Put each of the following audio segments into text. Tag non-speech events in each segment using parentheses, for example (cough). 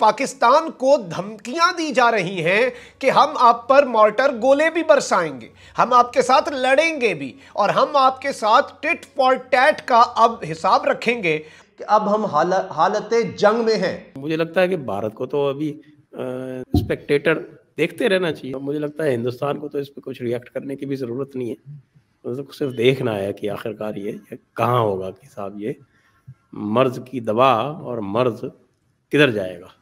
पाकिस्तान को धमकियां दी जा रही हैं कि हम आप पर मॉर्टर गोले भी बरसाएंगे हम आपके साथ लड़ेंगे भी और हम आपके साथ टिट फॉर टैट का अब हिसाब रखेंगे कि अब हम हाल, हालत जंग में हैं मुझे लगता है कि भारत को तो अभी स्पेक्टेटर देखते रहना चाहिए मुझे लगता है हिंदुस्तान को तो इस पर कुछ रिएक्ट करने की भी ज़रूरत नहीं है तो सिर्फ देखना है कि आखिरकार ये कहाँ होगा कि साहब ये मर्ज की दवा और मर्ज किधर जाएगा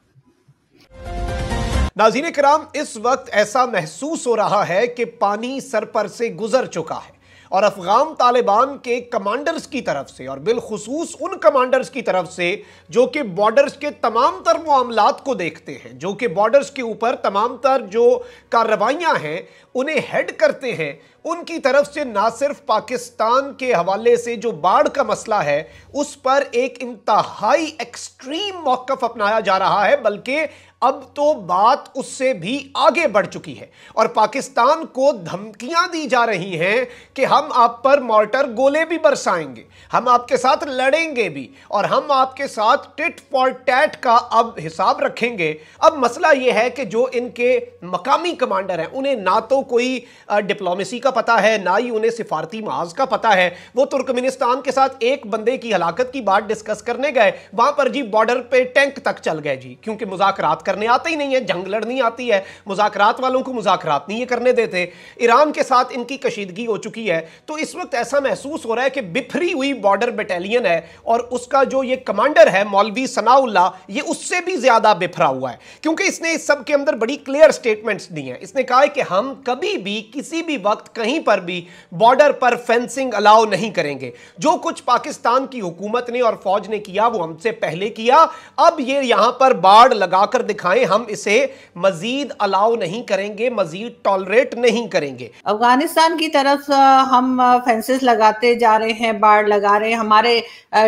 नाजीन कराम इस वक्त ऐसा महसूस हो रहा है कि पानी सर पर से गुजर चुका है और अफगान तालिबान के कमांडर्स की तरफ से और बिलखसूस उन कमांडर्स की तरफ से जो कि बॉर्डर्स के तमाम तर मामला को देखते हैं जो कि बॉर्डर्स के ऊपर तमाम तर जो कार्रवाइयाँ हैं उन्हें हेड करते हैं उनकी तरफ से ना सिर्फ पाकिस्तान के हवाले से जो बाढ़ का मसला है उस पर एक इंतहाई एक्सट्रीम मौकफ अपनाया जा रहा है बल्कि अब तो बात उससे भी आगे बढ़ चुकी है और पाकिस्तान को धमकियां दी जा रही हैं कि हम आप पर मॉर्टर गोले भी बरसाएंगे हम आपके साथ लड़ेंगे भी और हम आपके साथ टिट फॉर टैट का अब हिसाब रखेंगे अब मसला यह है कि जो इनके मकामी कमांडर हैं उन्हें ना तो कोई डिप्लोमेसी का पता है ना ही उन्हें सिफारती महाज का पता है वो तुर्कमेनिस्तान के साथ एक बंदे की हलाकत की बात डिस्कस करने गए वहां पर जी बॉर्डर पर टैंक तक चल गए जी क्योंकि मुजाकरात करने आते ही नहीं है जंग लड़नी आती है मुजाकरात वालों को मुजाकरात नहीं करने देते ईरान के साथ इनकी कशीदगी हो चुकी है तो इस वक्त ऐसा महसूस हो रहा है कि बिफरी हुई बॉर्डर बटालियन है और उसका जो ये कमांडर है मौलवी सनाउल्ला ये उससे भी ज़्यादा बिफरा हुआ है क्योंकि इसने इस सब के अंदर बड़ी क्लियर स्टेटमेंट्स दी हैं इसने कहा है कि हम कभी भी किसी भी वक्त कहीं पर भी बॉर्डर पर फेंसिंग अलाउ नहीं करेंगे जो कुछ पाकिस्तान की हुकूमत ने और फौज ने किया वो हमसे पहले किया अब ये यहां पर बाढ़ लगाकर दिखाएं हम इसे मजीद अलाउ नहीं करेंगे मजीद टॉलरेट नहीं करेंगे अफगानिस्तान की तरफ हम फेंसेस लगाते जा रहे हैं बाढ़ लगा रहे हैं हमारे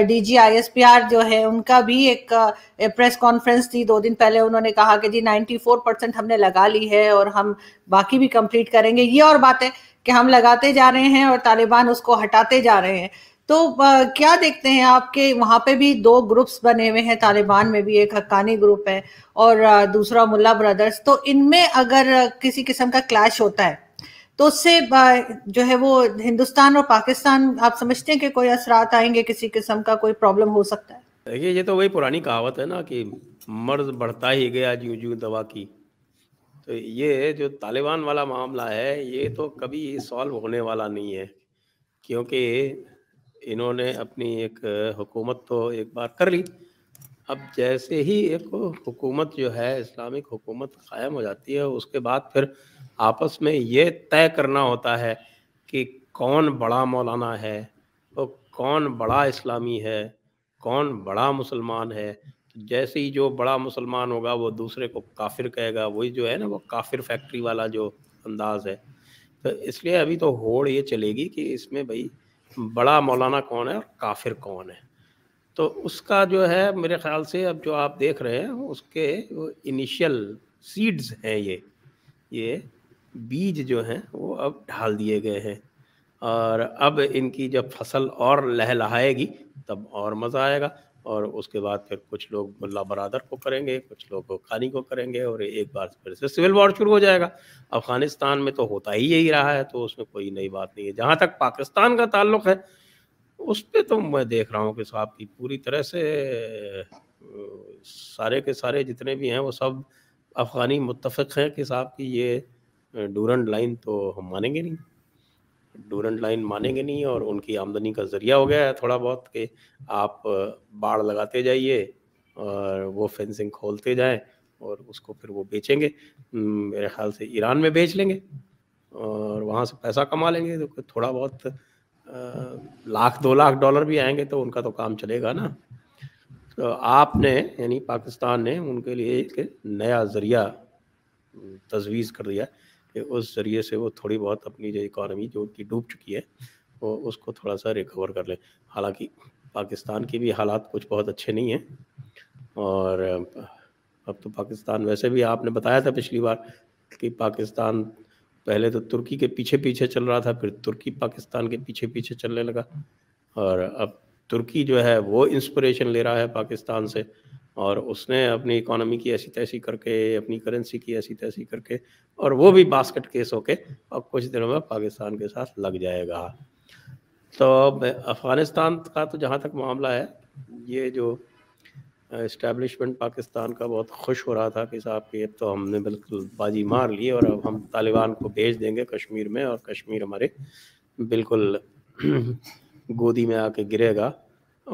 D G I S P R जो है उनका भी एक प्रेस कॉन्फ्रेंस थी दो दिन पहले उन्होंने कहा कि जी नाइन्टी फोर परसेंट हमने लगा ली है और हम बाकी भी कम्प्लीट करेंगे ये और बात है कि हम लगाते जा रहे हैं और तालिबान उसको हटाते जा रहे हैं तो क्या देखते हैं आपके वहाँ पे भी दो ग्रुप्स बने हुए हैं तालिबान में भी एक हक्कानी ग्रुप है और दूसरा मुल्ला ब्रदर्स तो इनमें अगर किसी किस्म का क्लैश होता है तो उससे जो है वो हिंदुस्तान और पाकिस्तान आप समझते हैं कि कोई असरात आएंगे किसी किस्म का कोई प्रॉब्लम हो सकता है देखिए ये तो वही पुरानी कहावत है ना कि मर्ज बढ़ता ही गया जू जू दवा की तो ये जो तालिबान वाला मामला है ये तो कभी सॉल्व होने वाला नहीं है क्योंकि इन्होंने अपनी एक हुकूमत तो एक बार कर ली अब जैसे ही एक हुकूमत जो है इस्लामिक हुकूमत कायम हो जाती है उसके बाद फिर आपस में ये तय करना होता है कि कौन बड़ा मौलाना है और कौन बड़ा इस्लामी है कौन बड़ा मुसलमान है तो जैसे ही जो बड़ा मुसलमान होगा वो दूसरे को काफिर कहेगा वही जो है ना वो काफिर फैक्ट्री वाला जो अंदाज है तो इसलिए अभी तो होड़ ये चलेगी कि इसमें भाई बड़ा मौलाना कौन है और काफिर कौन है तो उसका जो है मेरे ख्याल से अब जो आप देख रहे हैं उसके इनिशियल सीड्स हैं ये ये बीज जो हैं वो अब ढाल दिए गए हैं और अब इनकी जब फसल और लहलहाएगी तब और मज़ा आएगा और उसके बाद फिर कुछ लोग मुला बरदर को करेंगे कुछ लोग खानी को करेंगे और एक बार फिर से सिविल वॉर शुरू हो जाएगा अफगानिस्तान में तो होता ही यही रहा है तो उसमें कोई नई बात नहीं है जहाँ तक पाकिस्तान का ताल्लुक है उस पर तो मैं देख रहा हूँ कि साहब की पूरी तरह से सारे के सारे जितने भी हैं वो सब अफगानी मुतफ़ हैं कि साहब की ये डूरन लाइन तो हम मानेंगे नहीं डूरेंट लाइन मानेंगे नहीं और उनकी आमदनी का जरिया हो गया है थोड़ा बहुत कि आप बाढ़ लगाते जाइए और वो फेंसिंग खोलते जाएं और उसको फिर वो बेचेंगे मेरे ख्याल से ईरान में बेच लेंगे और वहाँ से पैसा कमा लेंगे तो थोड़ा बहुत लाख दो लाख डॉलर भी आएंगे तो उनका तो काम चलेगा ना तो आपने यानी पाकिस्तान ने उनके लिए एक नया ज़रिया तजवीज़ कर दिया है कि उस ज़रिए से वो थोड़ी बहुत अपनी जो इकॉनमी जो कि डूब चुकी है वो उसको थोड़ा सा रिकवर कर लें हालांकि पाकिस्तान के भी हालात कुछ बहुत अच्छे नहीं हैं और अब तो पाकिस्तान वैसे भी आपने बताया था पिछली बार कि पाकिस्तान पहले तो तुर्की के पीछे पीछे चल रहा था फिर तुर्की पाकिस्तान के पीछे पीछे चलने लगा और अब तुर्की जो है वो इंस्पिरेशन ले रहा है पाकिस्तान से और उसने अपनी इकोनॉमी की ऐसी तैसी करके अपनी करेंसी की ऐसी तैसी करके और वो भी बास्केट केस होके और कुछ दिनों में पाकिस्तान के साथ लग जाएगा तो अफ़गानिस्तान का तो जहाँ तक मामला है ये जो इस्टेब्लिशमेंट पाकिस्तान का बहुत खुश हो रहा था कि साहब कि तो हमने बिल्कुल बाजी मार ली और अब हम तालिबान को भेज देंगे कश्मीर में और कश्मीर हमारे बिल्कुल (clears throat) गोदी में आके गिरेगा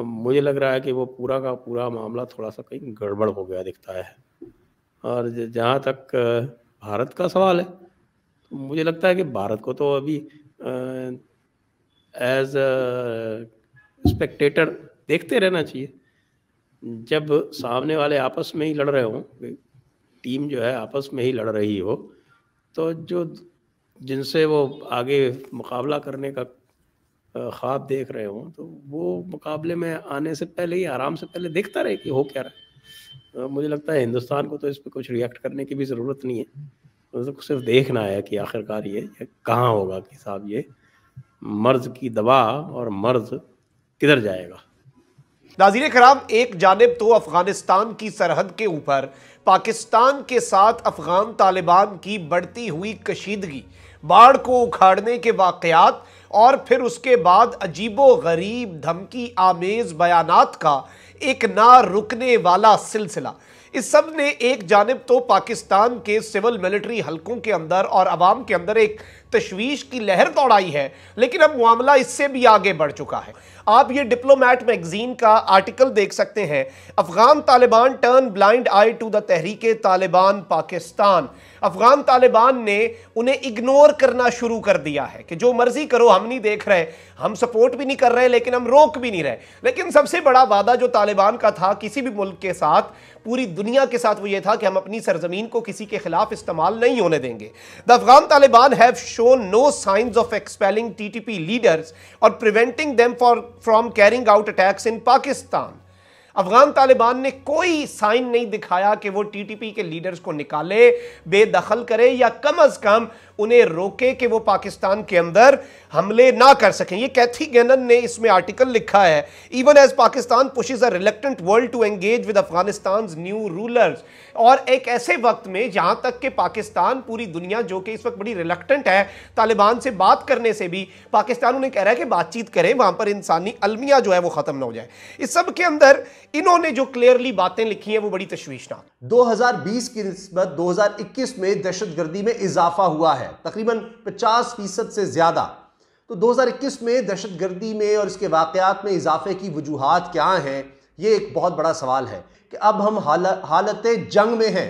मुझे लग रहा है कि वो पूरा का पूरा मामला थोड़ा सा कहीं गड़बड़ हो गया दिखता है और जहाँ तक भारत का सवाल है तो मुझे लगता है कि भारत को तो अभी एज स्पेक्टेटर देखते रहना चाहिए जब सामने वाले आपस में ही लड़ रहे हों टीम जो है आपस में ही लड़ रही हो तो जो जिनसे वो आगे मुकाबला करने का ख्वाब देख रहे हों तो वो मुकाबले में आने से पहले ही आराम से पहले देखता रहे कि हो क्या रहा है मुझे लगता है हिंदुस्तान को तो इस पर कुछ रिएक्ट करने की भी ज़रूरत नहीं है तो तो सिर्फ देखना है कि आखिरकार ये कहाँ होगा कि साहब ये मर्ज की दवा और मर्ज किधर जाएगा नाजीर खराब एक जानब तो अफगानिस्तान की सरहद के ऊपर पाकिस्तान के साथ अफगान तालिबान की बढ़ती हुई कशीदगी बाढ़ को उखाड़ने के वाकयात और फिर उसके बाद अजीबो गरीब धमकी आमेज बयानात का एक ना रुकने वाला सिलसिला इस सब ने एक जानब तो पाकिस्तान के सिविल मिलिट्री हलकों के अंदर और आवाम के अंदर एक तशवीश की लहर दौड़ाई है लेकिन अब मामला इससे भी आगे बढ़ चुका है आप ये डिप्लोमैट मैगजीन का आर्टिकल देख सकते हैं Afghan Taliban turn blind eye to the Tehreek Taliban Pakistan Afghan Taliban ने उन्हें इग्नोर करना शुरू कर दिया है कि जो मर्जी करो हम नहीं देख रहे हम सपोर्ट भी नहीं कर रहे लेकिन हम रोक भी नहीं रहे लेकिन सबसे बड़ा वादा जो तालिबान का था किसी भी मुल्क के साथ पूरी दुनिया के साथ वो ये था कि हम अपनी सरजमीन को किसी के खिलाफ इस्तेमाल नहीं होने देंगे the Afghan Taliban have show shown no signs of expelling TTP leaders or preventing them for, from carrying out attacks in Pakistan. Afghan Taliban ने कोई साइन नहीं दिखाया कि वो टीटीपी के लीडर्स को निकाले बेदखल करे या कम अज कम उन्हें रोके कि वो पाकिस्तान के अंदर हमले ना कर सकें ये कैथी गैनन ने इसमें आर्टिकल लिखा है even as Pakistan pushes a reluctant world to engage with Afghanistan new rulers और एक ऐसे वक्त में जहां तक कि पाकिस्तान पूरी दुनिया जो कि इस वक्त बड़ी रिलेक्टेंट है तालिबान से बात करने से भी पाकिस्तान उन्हें कह रहा है कि बातचीत करें वहां पर इंसानी अलमिया जो है वो खत्म ना हो जाए इस सब के अंदर इन्होंने जो क्लियरली बातें लिखी हैं वो बड़ी तश्वीशनाक बीस की नस्बत इक्कीस में दहशतगर्दी में इजाफा हुआ है है तकरीबन 50 फीसद से ज़्यादा तो 2021 में दहशतगर्दी में और इसके वाक़ात में इजाफे की वजूहत क्या हैं ये एक बहुत बड़ा सवाल है कि अब हम हाल हालत जंग में हैं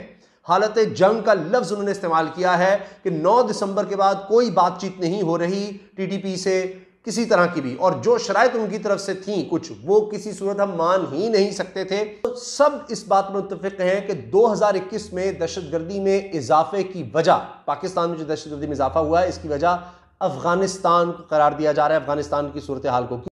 हालत जंग का लफ्ज़ उन्होंने इस्तेमाल किया है कि 9 दिसंबर के बाद कोई बातचीत नहीं हो रही टीटीपी से किसी तरह की भी और जो शरात उनकी तरफ से थी कुछ वो किसी सूरत हम मान ही नहीं सकते थे तो सब इस बात में मुतफिक हैं कि 2021 में दहशतगर्दी में इजाफे की वजह पाकिस्तान में जो दहशतगर्दी में इजाफा हुआ है इसकी वजह अफगानिस्तान को करार दिया जा रहा है अफगानिस्तान की सूरत हाल को